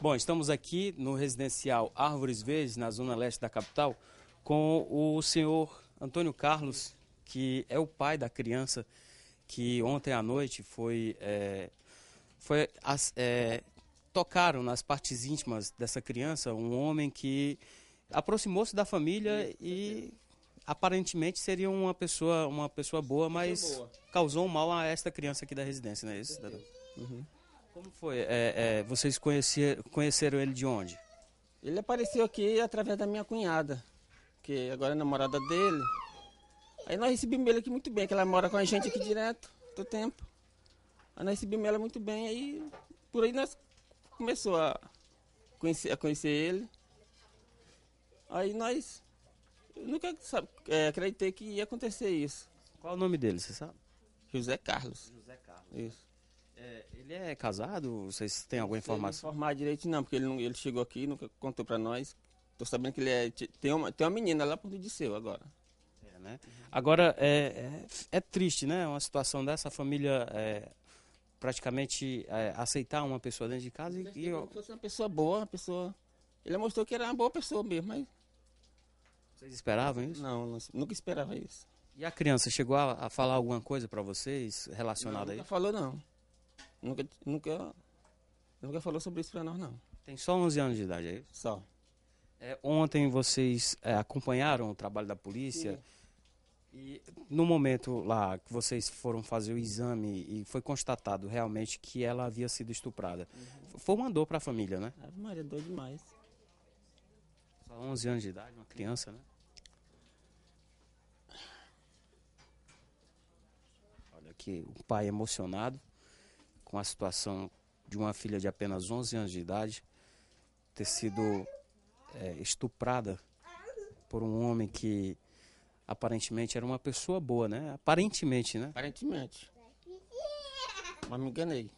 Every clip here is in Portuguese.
Bom, estamos aqui no residencial Árvores Verdes, na zona leste da capital, com o senhor Antônio Carlos, que é o pai da criança que ontem à noite foi. É, foi as, é, tocaram nas partes íntimas dessa criança um homem que aproximou-se da família e aparentemente seria uma pessoa, uma pessoa boa, mas causou um mal a esta criança aqui da residência, não é isso, cidadão? Uhum. Como foi? É, é, vocês conhecer, conheceram ele de onde? Ele apareceu aqui através da minha cunhada, que agora é namorada dele. Aí nós recebemos ele aqui muito bem, que ela mora com a gente aqui direto, do tempo. Aí nós recebemos ela muito bem, aí por aí nós começou a conhecer, a conhecer ele. Aí nós nunca sabe, é, acreditei que ia acontecer isso. Qual o nome dele, você sabe? José Carlos. José Carlos. Isso. É, ele é casado? Vocês têm alguma informação? Não informar direito não, porque ele, não, ele chegou aqui e nunca contou para nós. Tô sabendo que ele é, tem, uma, tem uma menina lá pro Disseu agora. É, né? Agora, é, é, é, triste, né? Uma situação dessa, a família é, praticamente é, aceitar uma pessoa dentro de casa. E, e eu... fosse uma pessoa boa, uma pessoa... Ele mostrou que era uma boa pessoa mesmo, mas... Vocês esperavam isso? Não, não nunca esperava isso. E a criança chegou a, a falar alguma coisa para vocês relacionada não, a isso? Não falou não. Nunca, nunca, nunca falou sobre isso para nós, não. Tem só 11 anos de idade, é isso? Só. É, ontem vocês é, acompanharam o trabalho da polícia. Sim. E no momento lá que vocês foram fazer o exame e foi constatado realmente que ela havia sido estuprada, uhum. foi uma dor para a família, né? Ave Maria, dor demais. Só 11 anos de idade, uma criança, né? Olha aqui, o pai emocionado com a situação de uma filha de apenas 11 anos de idade ter sido é, estuprada por um homem que aparentemente era uma pessoa boa, né? Aparentemente, né? Aparentemente. Mas me enganei.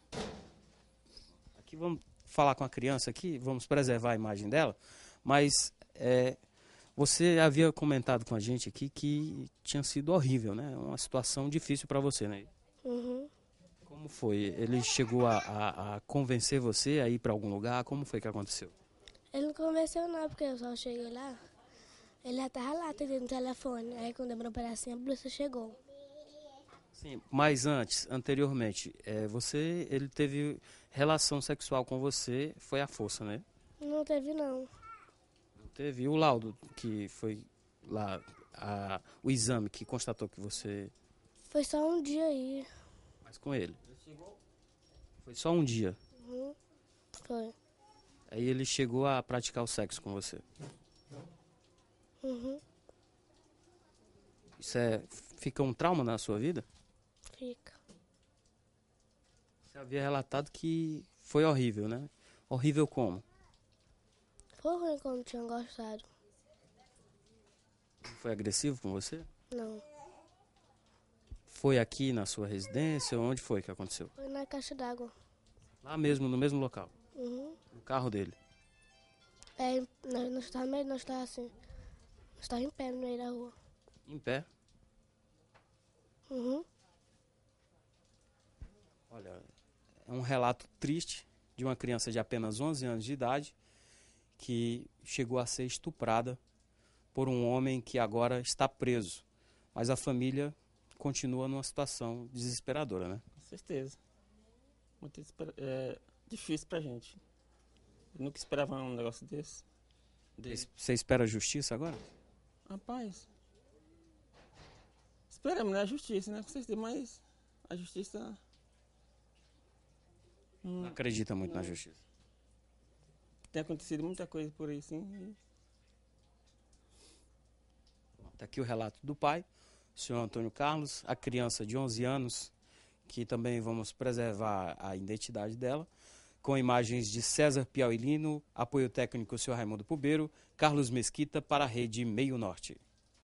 Aqui vamos falar com a criança aqui, vamos preservar a imagem dela, mas é, você havia comentado com a gente aqui que tinha sido horrível, né? Uma situação difícil para você, né? Uhum foi? Ele chegou a, a, a convencer você a ir para algum lugar? Como foi que aconteceu? Ele não convenceu não, porque eu só cheguei lá. Ele já estava lá atendendo o telefone. Aí quando demorou um assim a polícia chegou. Sim, mas antes, anteriormente, é, você, ele teve relação sexual com você, foi à força, né? Não teve não. Não teve. E o laudo que foi lá, a, o exame que constatou que você... Foi só um dia aí. Mas com ele? Chegou? Foi só um dia? Uhum. Foi. Aí ele chegou a praticar o sexo com você? Uhum. Isso é. Fica um trauma na sua vida? Fica. Você havia relatado que foi horrível, né? Horrível como? Foi ruim como tinha gostado. Foi agressivo com você? Não. Foi aqui na sua residência? Onde foi que aconteceu? Foi na caixa d'água. Lá mesmo, no mesmo local? Uhum. No carro dele? É, nós, nós, estávamos, nós estávamos assim. Nós estávamos em pé no meio da rua. Em pé? Uhum. Olha, é um relato triste de uma criança de apenas 11 anos de idade que chegou a ser estuprada por um homem que agora está preso. Mas a família continua numa situação desesperadora, né? Com certeza. Muito é, difícil pra gente. Eu nunca esperava um negócio desse. desse. Você espera justiça agora? Rapaz. Esperamos, né? A justiça, né? Com certeza, mas a justiça. não acredita muito não. na justiça. Tem acontecido muita coisa por aí, sim. Tá aqui o relato do pai senhor Antônio Carlos, a criança de 11 anos, que também vamos preservar a identidade dela, com imagens de César Piauilino, apoio técnico senhor Raimundo Pubeiro, Carlos Mesquita para a Rede Meio Norte.